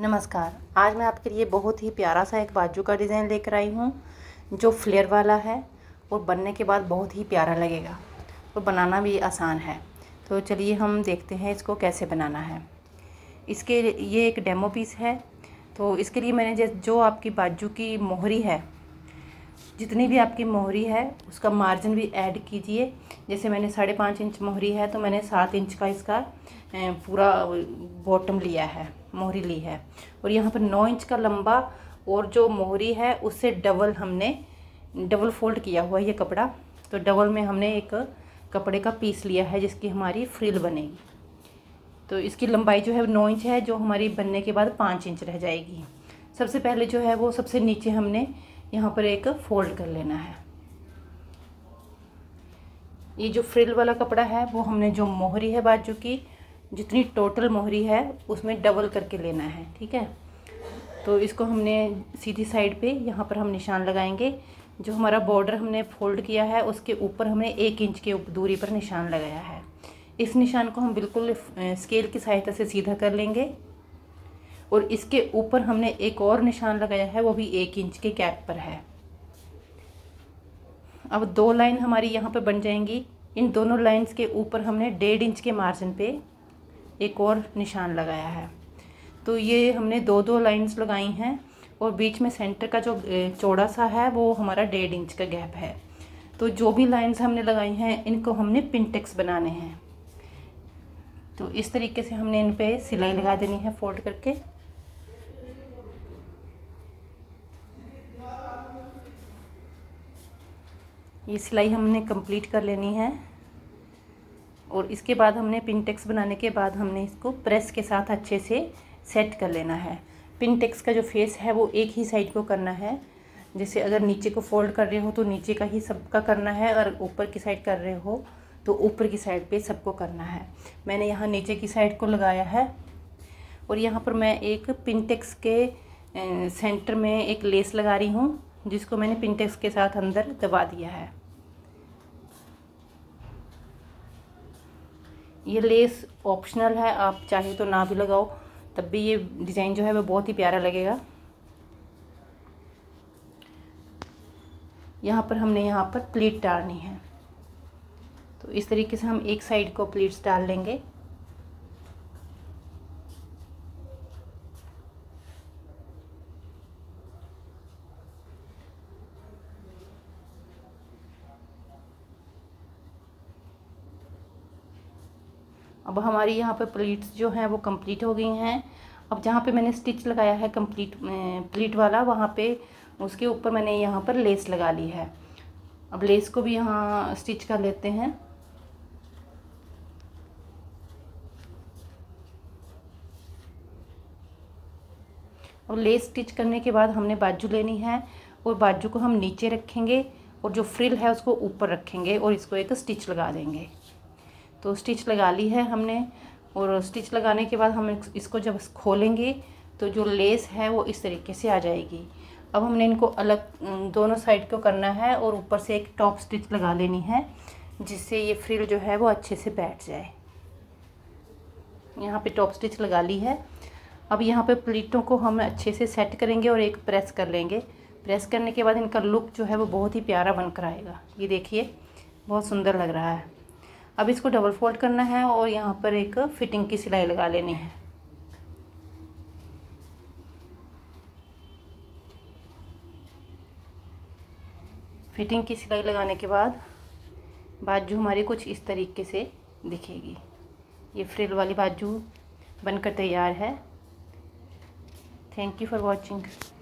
नमस्कार आज मैं आपके लिए बहुत ही प्यारा सा एक बाजू का डिज़ाइन लेकर आई हूँ जो फ्लेयर वाला है और बनने के बाद बहुत ही प्यारा लगेगा और बनाना भी आसान है तो चलिए हम देखते हैं इसको कैसे बनाना है इसके ये एक डेमो पीस है तो इसके लिए मैंने जैसे जो आपकी बाजू की मोहरी है जितनी भी आपकी मोहरी है उसका मार्जिन भी ऐड कीजिए जैसे मैंने साढ़े पाँच इंच मोहरी है तो मैंने सात इंच का इसका पूरा बॉटम लिया है मोहरी ली है और यहाँ पर नौ इंच का लंबा और जो मोहरी है उससे डबल हमने डबल फोल्ड किया हुआ है ये कपड़ा तो डबल में हमने एक कपड़े का पीस लिया है जिसकी हमारी फ्रिल बनेगी तो इसकी लंबाई जो है नौ इंच है जो हमारी बनने के बाद पाँच इंच रह जाएगी सबसे पहले जो है वो सबसे नीचे हमने यहाँ पर एक फ़ोल्ड कर लेना है ये जो फ्रिल वाला कपड़ा है वो हमने जो मोहरी है बाजू की जितनी टोटल मोहरी है उसमें डबल करके लेना है ठीक है तो इसको हमने सीधी साइड पे यहाँ पर हम निशान लगाएंगे जो हमारा बॉर्डर हमने फोल्ड किया है उसके ऊपर हमने एक इंच के दूरी पर निशान लगाया है इस निशान को हम बिल्कुल स्केल की सहायता से सीधा कर लेंगे और इसके ऊपर हमने एक और निशान लगाया है वो भी एक इंच के कैप पर है अब दो लाइन हमारी यहाँ पर बन जाएंगी इन दोनों लाइंस के ऊपर हमने डेढ़ इंच के मार्जिन पे एक और निशान लगाया है तो ये हमने दो दो लाइंस लगाई हैं और बीच में सेंटर का जो चौड़ा सा है वो हमारा डेढ़ इंच का गैप है तो जो भी लाइंस हमने लगाई हैं इनको हमने पिनटेक्स बनाने हैं तो इस तरीके से हमने इन पर सिलाई लगा देनी है फोल्ड करके ये सिलाई हमने कंप्लीट कर लेनी है और इसके बाद हमने पिनटेक्स बनाने के बाद हमने इसको प्रेस के साथ अच्छे से सेट कर लेना है पिनटेक्स का जो फेस है वो एक ही साइड को करना है जैसे अगर नीचे को फोल्ड कर रहे हो तो नीचे का ही सबका करना है और ऊपर की साइड कर रहे हो तो ऊपर की साइड पे सबको करना है मैंने यहाँ नीचे की साइड को लगाया है और यहाँ पर मैं एक पिनटेक्स के सेंटर में एक लेस लगा रही हूँ जिसको मैंने पिनटेक्स के साथ अंदर दबा दिया है ये लेस ऑप्शनल है आप चाहे तो ना भी लगाओ तब भी ये डिज़ाइन जो है वो बहुत ही प्यारा लगेगा यहाँ पर हमने यहाँ पर प्लीट डालनी है तो इस तरीके से हम एक साइड को प्लीट्स डाल लेंगे अब हमारी यहाँ पे प्लीट्स जो हैं वो कंप्लीट हो गई हैं अब जहाँ पे मैंने स्टिच लगाया है कंप्लीट प्लीट वाला वहाँ पे उसके ऊपर मैंने यहाँ पर लेस लगा ली है अब लेस को भी यहाँ स्टिच कर लेते हैं और लेस स्टिच करने के बाद हमने बाजू लेनी है और बाजू को हम नीचे रखेंगे और जो फ्रिल है उसको ऊपर रखेंगे और इसको एक स्टिच लगा देंगे तो स्टिच लगा ली है हमने और स्टिच लगाने के बाद हम इसको जब खोलेंगे तो जो लेस है वो इस तरीके से आ जाएगी अब हमने इनको अलग दोनों साइड को करना है और ऊपर से एक टॉप स्टिच लगा लेनी है जिससे ये फ्रिल जो है वो अच्छे से बैठ जाए यहाँ पे टॉप स्टिच लगा ली है अब यहाँ पे प्लीटों को हम अच्छे से सेट करेंगे और एक प्रेस कर लेंगे प्रेस करने के बाद इनका लुक जो है वो बहुत ही प्यारा बनकर आएगा ये देखिए बहुत सुंदर लग रहा है अब इसको डबल फोल्ड करना है और यहाँ पर एक फिटिंग की सिलाई लगा लेनी है फिटिंग की सिलाई लगाने के बाद बाजू हमारी कुछ इस तरीके से दिखेगी ये फ्रिल वाली बाजू बनकर तैयार है थैंक यू फॉर वॉचिंग